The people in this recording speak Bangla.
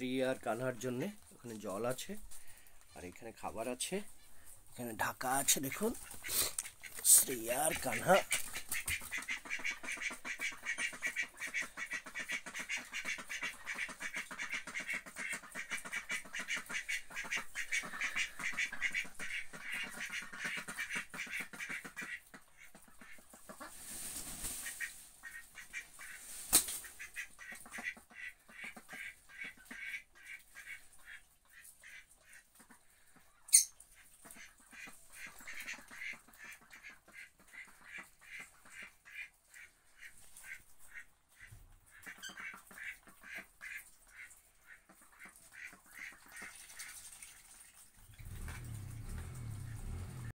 শ্রী আর কানহার জন্যে ওখানে জল আছে আর এখানে খাবার আছে এখানে ঢাকা আছে দেখুন শ্রী আর কানহা